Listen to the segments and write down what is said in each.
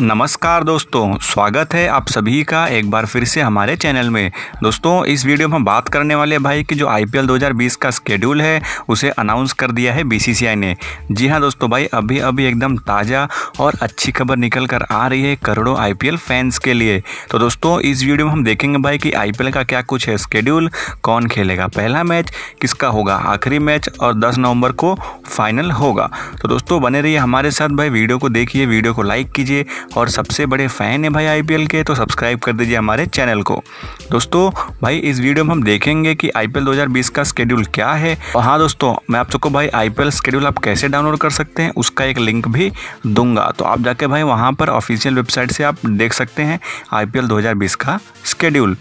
नमस्कार दोस्तों स्वागत है आप सभी का एक बार फिर से हमारे चैनल में दोस्तों इस वीडियो में हम बात करने वाले भाई कि जो आईपीएल 2020 का स्केड्यूल है उसे अनाउंस कर दिया है बीसीसीआई ने जी हाँ दोस्तों भाई अभी अभी एकदम ताज़ा और अच्छी खबर निकल कर आ रही है करोड़ों आई फैंस के लिए तो दोस्तों इस वीडियो में हम देखेंगे भाई कि आई का क्या कुछ है स्केड्यूल कौन खेलेगा पहला मैच किसका होगा आखिरी मैच और दस नवम्बर को फाइनल होगा तो दोस्तों बने रहिए हमारे साथ भाई वीडियो को देखिए वीडियो को लाइक कीजिए और सबसे बड़े फ़ैन हैं भाई आई के तो सब्सक्राइब कर दीजिए हमारे चैनल को दोस्तों भाई इस वीडियो में हम देखेंगे कि आई पी का स्केड्यूल क्या है और हाँ दोस्तों मैं आप सबको भाई आई स्केड्यूल आप कैसे डाउनलोड कर सकते हैं उसका एक लिंक भी दूंगा तो आप जाके भाई वहाँ पर ऑफिशियल वेबसाइट से आप देख सकते हैं आई 2020 का स्केड्यूल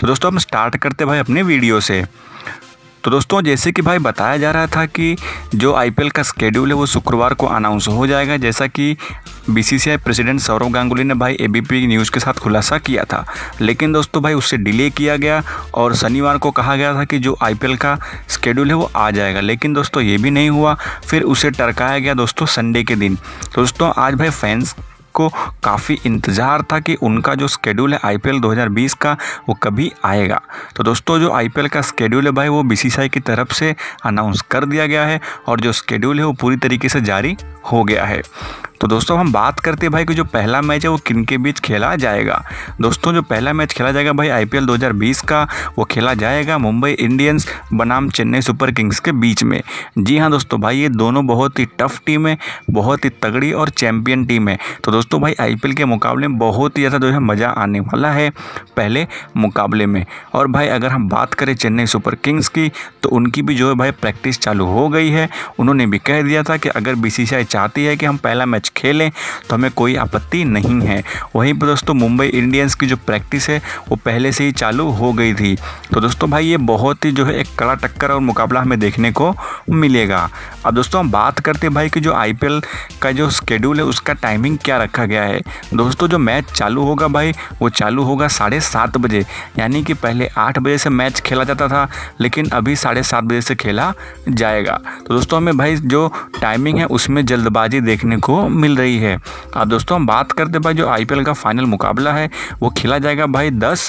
तो दोस्तों हम स्टार्ट करते भाई अपने वीडियो से तो दोस्तों जैसे कि भाई बताया जा रहा था कि जो आईपीएल का स्केड्यूल है वो शुक्रवार को अनाउंस हो जाएगा जैसा कि बीसीसीआई प्रेसिडेंट सौरव गांगुली ने भाई एबीपी न्यूज़ के साथ खुलासा किया था लेकिन दोस्तों भाई उससे डिले किया गया और शनिवार को कहा गया था कि जो आईपीएल का स्केड्यूल है वो आ जाएगा लेकिन दोस्तों ये भी नहीं हुआ फिर उसे टरकाया गया दोस्तों संडे के दिन तो दोस्तों आज भाई फैंस को काफ़ी इंतज़ार था कि उनका जो स्केड्यूल है आईपीएल 2020 का वो कभी आएगा तो दोस्तों जो आईपीएल का स्केड्यूल है भाई वो बीसीसीआई की तरफ से अनाउंस कर दिया गया है और जो स्केड्यूल है वो पूरी तरीके से जारी हो गया है तो दोस्तों हम बात करते हैं भाई कि जो पहला मैच है वो किन के बीच खेला जाएगा दोस्तों जो पहला मैच खेला जाएगा भाई आई 2020 का वो खेला जाएगा मुंबई इंडियंस बनाम चेन्नई सुपर किंग्स के बीच में जी हाँ दोस्तों भाई ये दोनों बहुत ही टफ टीम है बहुत ही तगड़ी और चैम्पियन टीम है तो दोस्तों भाई आई के मुकाबले में बहुत ही ज़्यादा जो है मज़ा आने वाला है पहले मुकाबले में और भाई अगर हम बात करें चेन्नई सुपर किंग्स की तो उनकी भी जो है भाई प्रैक्टिस चालू हो गई है उन्होंने भी कह दिया था कि अगर बी चाहती है कि हम पहला मैच मैच खेलें तो हमें कोई आपत्ति नहीं है वहीं पर दोस्तों मुंबई इंडियंस की जो प्रैक्टिस है वो पहले से ही चालू हो गई थी तो दोस्तों भाई ये बहुत ही जो है एक कड़ा टक्कर और मुकाबला हमें देखने को मिलेगा अब दोस्तों हम बात करते हैं भाई कि जो आई का जो स्केड्यूल है उसका टाइमिंग क्या रखा गया है दोस्तों जो मैच चालू होगा भाई वो चालू होगा साढ़े सात बजे यानी कि पहले आठ बजे से मैच खेला जाता था लेकिन अभी साढ़े सात बजे से खेला जाएगा तो दोस्तों हमें भाई जो टाइमिंग है उसमें जल्दबाजी देखने को मिल रही है अब हाँ दोस्तों हम बात करते भाई जो आई का फाइनल मुकाबला है वो खेला जाएगा भाई दस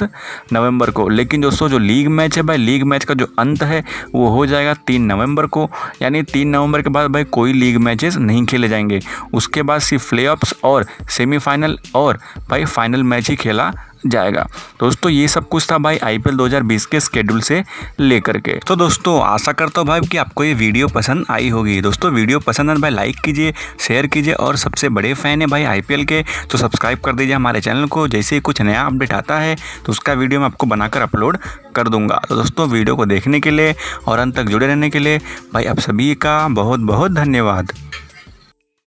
नवम्बर को लेकिन दोस्तों जो लीग मैच है भाई लीग मैच का जो अंत है वो हो जाएगा तीन नवंबर को यानी तीन नवंबर के बाद भाई कोई लीग मैचेस नहीं खेले जाएंगे उसके बाद सिर्फ प्ले और सेमीफाइनल और भाई फाइनल मैच ही खेला जाएगा दोस्तों ये सब कुछ था भाई आई 2020 के स्केड्यूल से लेकर के तो दोस्तों आशा करता हूँ भाई कि आपको ये वीडियो पसंद आई होगी दोस्तों वीडियो पसंद आने भाई लाइक कीजिए शेयर कीजिए और सबसे बड़े फ़ैन है भाई आई के तो सब्सक्राइब कर दीजिए हमारे चैनल को जैसे ही कुछ नया अपडेट आता है तो उसका वीडियो मैं आपको बनाकर अपलोड कर दूंगा तो दोस्तों वीडियो को देखने के लिए और अंत तक जुड़े रहने के लिए भाई आप सभी का बहुत बहुत धन्यवाद